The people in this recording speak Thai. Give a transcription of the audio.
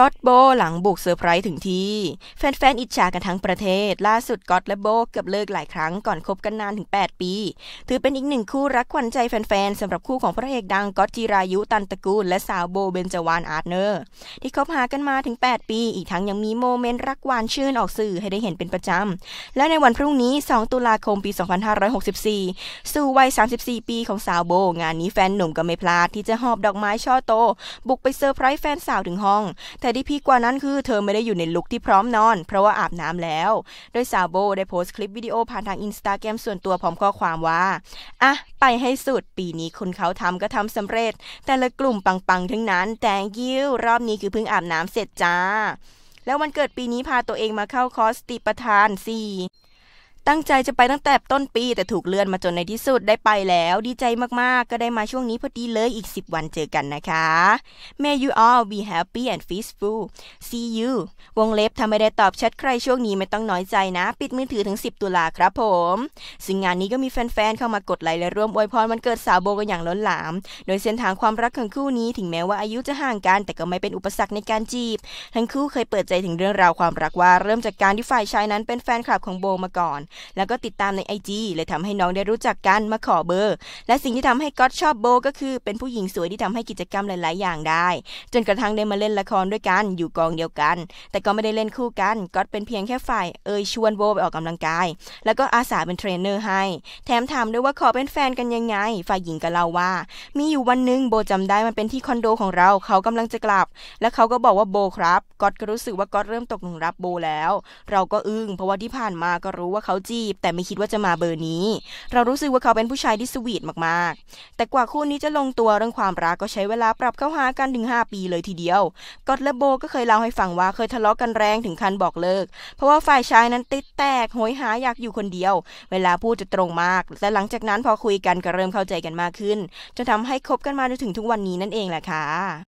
ก็อตโบหลังบุกเซอร์ไพรส์ถึงที่แฟนๆอิจฉากันทั้งประเทศ ล่าสุดก็อตและโบเกือบเลิกหลายครั้งก่อนคบกันนานถึง 8 ปี ถือเป็นอีกหนึ่งคู่รักขวัญใจแฟนๆสำหรับคู่ของพระเอกดังก็อตจิรายุตันตะกูลและสาวโบเบนจวานอาร์เนอร์ที่คบหากันมาถึง 8 ปี อีกทั้งยังมีโมเมนต์รักหวานชื่นออกสื่อให้ได้เห็นเป็นประจำและในวันพรุ่งนี้ 2 ตุลาคม ปี 2564 สู่วัย 34 ปีของสาวโบ งานนี้แฟนหนุ่มก็ไม่พลาดที่จะหอบดอกไม้ช่อโต บุกไปเซอร์ไพรส์แฟนสาวถึงห้องแต่ที่พีกว่านั้นคือเธอไม่ได้อยู่ในลุคที่พร้อมนอน เพราะว่าอาบน้ำแล้ว โดยสาวโบได้โพสต์คลิปวิดีโอผ่านทางอินสตาแกรมส่วนตัวพร้อมข้อความว่า อ่ะ ไปให้สุด ปีนี้คุณเขาทำก็ทำสำเร็จ แต่ละกลุ่มปังๆทั้งนั้นแตงยิ้วรอบนี้คือเพิ่งอาบน้ำเสร็จจ้า แล้ววันเกิดปีนี้พาตัวเองมาเข้าคอร์สติปทาน4ตั้งใจจะไปตั้งแต่ต้นปีแต่ถูกเลื่อนมาจนในที่สุดได้ไปแล้ว ดีใจมากๆ ก็ได้มาช่วงนี้พอดีเลยอีก 10 วันเจอกันนะคะ May you all be happy and peaceful see you วงเล็บถ้าไม่ได้ตอบแชทใครช่วงนี้ไม่ต้องน้อยใจนะ ปิดมือถือถึง 10 ตุลาครับผมซึ่งงานนี้ก็มีแฟนๆ เข้ามากดไลค์และร่วมอวยพรวันเกิดสาวโบกันอย่างล้นหลาม โดยเส้นทางความรักของคู่นี้ถึงแม้ว่าอายุจะห่างกันแต่ก็ไม่เป็นอุปสรรคในการจีบ ทั้งคู่เคยเปิดใจถึงเรื่องราวความรักว่า เริ่มจากการที่ฝ่ายชายนั้นเป็นแฟนคลับของโบมาก่อนแล้วก็ติดตามในไอจีเลยทำให้น้องได้รู้จักกันมาขอเบอร์ และสิ่งที่ทำให้ก๊อตชอบโบก็คือ เป็นผู้หญิงสวยที่ทำให้กิจกรรมหลายๆอย่างได้ จนกระทั่งได้มาเล่นละครด้วยกันอยู่กองเดียวกัน แต่ก็ไม่ได้เล่นคู่กันก๊อตเป็นเพียงแค่ฝ่ายเอ่ยชวนโบไปออกกำลังกาย แล้วก็อาสาเป็นเทรนเนอร์ให้ แถมถามด้วยว่าขอเป็นแฟนกันยังไง ฝ่ายหญิงก็เล่าว่า มีอยู่วันหนึ่งโบจำได้มันเป็นที่คอนโดของเราเขากำลังจะกลับ แล้วเขาก็บอกว่าโบครับก๊อตก็รู้สึกว่าก๊อตเริ่มตกหลุมรักโบแล้ว เราก็อึ้งเพราะว่าที่ผ่านมาก็รู้ว่าเขาจีบแต่ไม่คิดว่าจะมาเบอร์นี้ เรารู้สึกว่าเขาเป็นผู้ชายที่สวีทมากๆ แต่กว่าคู่นี้จะลงตัวเรื่องความรัก ก็ใช้เวลาปรับเข้าหากันถึง 5 ปีเลยทีเดียวก็ตและโบก็เคยเล่าให้ฟังว่าเคยทะเลาะกันแรงถึงขั้นบอกเลิก เพราะว่าฝ่ายชายนั้นติดแตกโหยหาอยากอยู่คนเดียว เวลาพูดจะตรงมาก แต่หลังจากนั้นพอคุยกันก็เริ่มเข้าใจกันมากขึ้นจนทำให้คบกันมาจนถึงทุกวันนี้นั่นเองแหละค่ะ